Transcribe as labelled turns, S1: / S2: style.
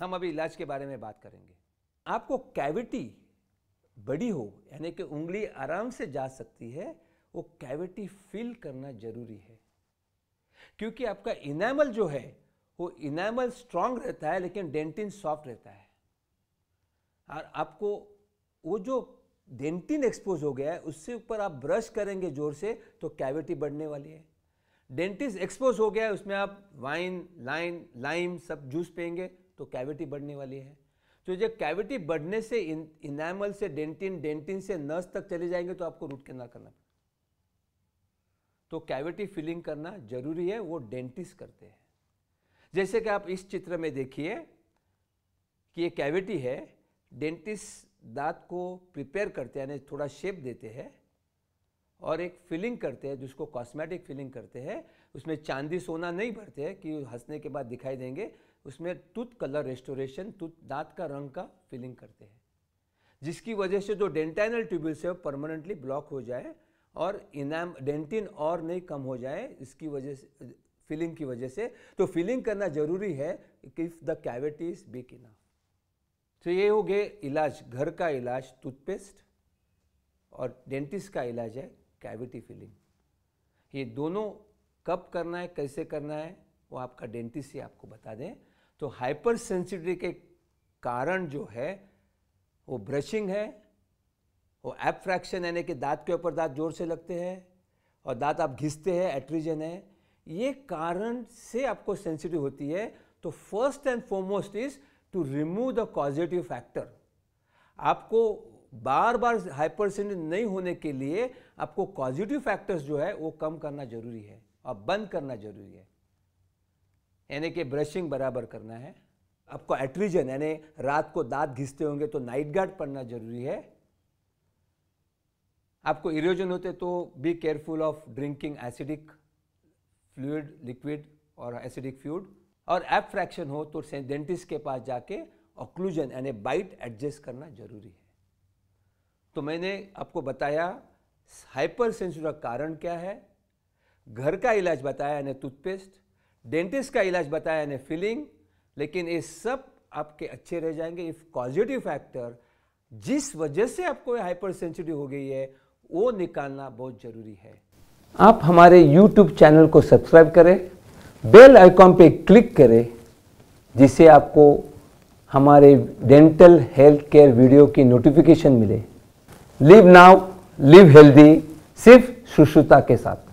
S1: हम अभी इलाज के बारे में बात करेंगे आपको कैविटी बड़ी हो यानी कि उंगली आराम से जा सकती है वो कैविटी फिल करना जरूरी है क्योंकि आपका इनामल जो है वो इनेमल स्ट्रांग रहता है लेकिन डेंटिन सॉफ्ट रहता है और आपको वो जो डेंटिन एक्सपोज हो गया है उससे ऊपर आप ब्रश करेंगे जोर से तो कैविटी बढ़ने वाली है डेंटिस एक्सपोज हो गया है उसमें आप वाइन लाइन लाइम सब जूस पियेंगे तो कैविटी बढ़ने वाली है तो जब कैविटी बढ़ने से इनामल से डेंटिन डेंटिन से नर्स तक चले जाएंगे तो आपको रूट कैनाल करना तो कैविटी फिलिंग करना जरूरी है वो डेंटिस्ट करते हैं जैसे कि आप इस चित्र में देखिए कि ये कैविटी है डेंटिस्ट दांत को प्रिपेयर करते हैं यानी थोड़ा शेप देते हैं और एक फिलिंग करते हैं जिसको कॉस्मेटिक फिलिंग करते हैं उसमें चांदी सोना नहीं भरते हैं कि हंसने के बाद दिखाई देंगे उसमें टूथ कलर रेस्टोरेशन टूथ दांत का रंग का फिलिंग करते हैं जिसकी वजह से जो डेंटाइनल ट्यूबल्स है वो परमानेंटली ब्लॉक हो जाए और इनाम डेंटिन और नहीं कम हो जाए इसकी वजह से फिलिंग की वजह से तो फिलिंग करना जरूरी है if the cavity is big enough तो ये हो गए इलाज घर का इलाज टूथपेस्ट और डेंटिस्ट का इलाज है कैविटी फिलिंग ये दोनों कब करना है कैसे करना है वो आपका डेंटिस्ट ही आपको बता दें तो हाइपर सेंसिटिविटी के कारण जो है वो ब्रशिंग है वो एप फ्रैक्शन यानी कि दांत के ऊपर दांत जोर से लगते हैं और दांत आप घिसते हैं एट्रीजन है ये कारण से आपको सेंसिटिव होती है तो first and foremost is to remove the causative factor आपको बार बार हाइपरसेंट नहीं होने के लिए आपको पॉजिटिव फैक्टर्स जो है वो कम करना जरूरी है और बंद करना जरूरी है यानी कि ब्रशिंग बराबर करना है आपको एट्रीजन यानी रात को दांत घिसते होंगे तो नाइट गार्ड पढ़ना जरूरी है आपको इरोजन होते तो be careful of drinking acidic fluid liquid और एसिडिक फ्यूड और एप फ्रैक्शन हो तो डेंटिस्ट के पास जाके ऑक्लूजन यानी बाइट एडजस्ट करना जरूरी है तो मैंने आपको बताया हाइपर सेंसिटिव का कारण क्या है घर का इलाज बताया यानी टूथपेस्ट डेंटिस्ट का इलाज बताया यानी फिलिंग लेकिन ये सब आपके अच्छे रह जाएंगे इफ़ पॉजिटिव फैक्टर जिस वजह से आपको हाइपर सेंसिटिव हो गई है वो निकालना बहुत ज़रूरी है आप हमारे यूट्यूब चैनल को सब्सक्राइब करें बेल आइकॉन पे क्लिक करें जिससे आपको हमारे डेंटल हेल्थ केयर वीडियो की नोटिफिकेशन मिले लिव नाउ लिव हेल्दी सिर्फ सुश्रुता के साथ